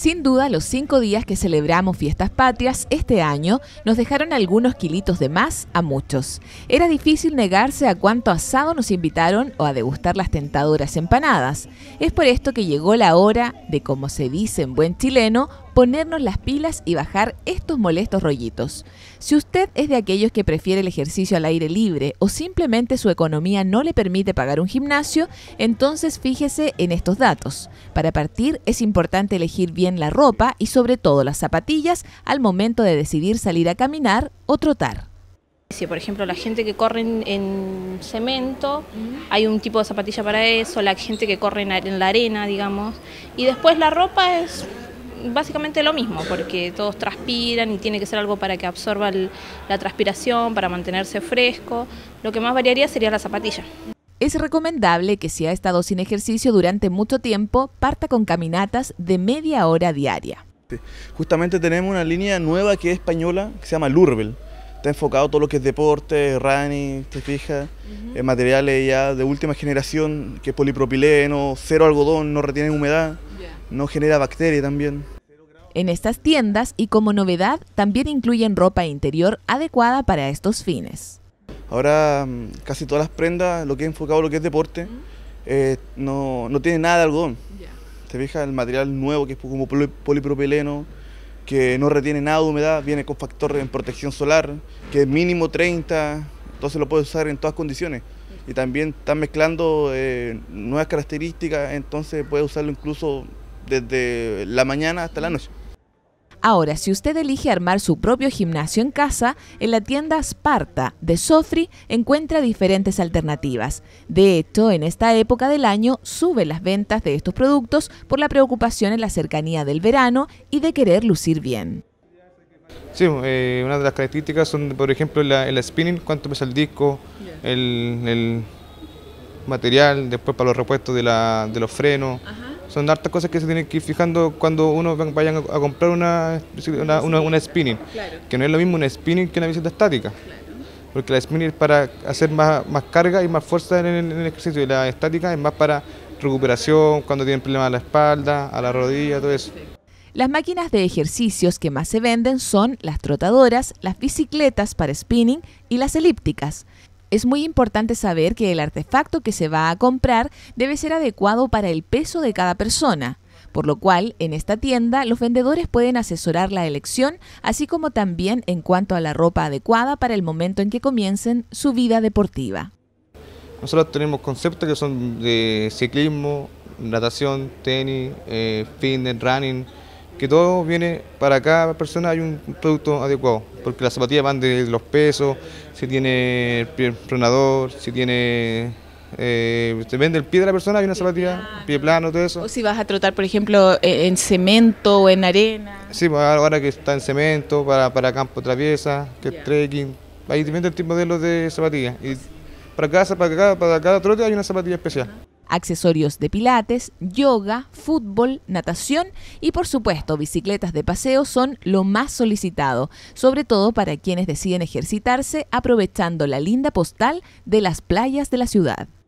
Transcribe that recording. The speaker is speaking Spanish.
Sin duda, los cinco días que celebramos fiestas patrias este año nos dejaron algunos kilitos de más a muchos. Era difícil negarse a cuánto asado nos invitaron o a degustar las tentadoras empanadas. Es por esto que llegó la hora de, como se dice en buen chileno, ponernos las pilas y bajar estos molestos rollitos. Si usted es de aquellos que prefiere el ejercicio al aire libre o simplemente su economía no le permite pagar un gimnasio, entonces fíjese en estos datos. Para partir es importante elegir bien la ropa y sobre todo las zapatillas al momento de decidir salir a caminar o trotar. Si por ejemplo la gente que corre en, cemento, hay un tipo de zapatilla para eso, la gente que corre en la arena, digamos, y después la ropa es básicamente lo mismo, porque todos transpiran y tiene que ser algo para que absorba la transpiración, para mantenerse fresco. Lo que más variaría sería la zapatilla. Es recomendable que si ha estado sin ejercicio durante mucho tiempo, parta con caminatas de media hora diaria. Justamente tenemos una línea nueva que es española, que se llama Lurbel. Está enfocado todo lo que es deporte, running, te fijas, eh, materiales ya de última generación, que es polipropileno, cero algodón, no retiene humedad, no genera bacterias también en estas tiendas y como novedad también incluyen ropa interior adecuada para estos fines. Ahora mm, casi todas las prendas, lo que es enfocado, lo que es deporte, eh, no, no, tiene nada de algodón. Te fijas el material nuevo que es como polipropileno, que no retiene nada de humedad, viene con factor en protección solar, que es mínimo 30, entonces lo puedes usar en todas condiciones. Y también están mezclando eh, nuevas características, entonces puedes usarlo incluso desde la mañana hasta la noche. Ahora, si usted elige armar su propio gimnasio en casa, en la tienda Sparta de Sofri encuentra diferentes alternativas. De hecho, en esta época del año suben las ventas de estos productos por la preocupación en la cercanía del verano y de querer lucir bien. Sí, eh, una de las características son, por ejemplo, el spinning, cuánto pesa el disco, el, material, después para los repuestos de, los frenos. Son hartas cosas que se tienen que ir fijando cuando uno vayan a comprar una, una, una, spinning, que no es lo mismo una spinning que una bicicleta estática. Porque la spinning es para hacer más, más carga y más fuerza en el, en el ejercicio y la estática es más para recuperación, cuando tienen problemas a la espalda, a la rodilla, todo eso. Las máquinas de ejercicios que más se venden son las trotadoras, las bicicletas para spinning y las elípticas. Es muy importante saber que el artefacto que se va a comprar debe ser adecuado para el peso de cada persona, por lo cual en esta tienda los vendedores pueden asesorar la elección, así como también en cuanto a la ropa adecuada para el momento en que comiencen su vida deportiva. Nosotros tenemos conceptos que son de ciclismo, natación, tenis, eh, fitness, running, que todo viene para cada persona hay un producto adecuado, porque las zapatillas van de los pesos, si tiene pie frenador, si tiene... Eh, vende el pie de la persona, hay una zapatilla, pie plano, todo eso. O si vas a trotar, por ejemplo, e-, en cemento o en arena. Sí, pues, ahora que está en cemento, para, para campo traviesa, que es trekking, hay diferentes modelos de zapatillas. Y para casa para cada, para cada trote hay una zapatilla especial accesorios de pilates, yoga, fútbol, natación y por supuesto bicicletas de paseo son lo más solicitado, sobre todo para quienes deciden ejercitarse aprovechando la linda postal de las playas de la ciudad.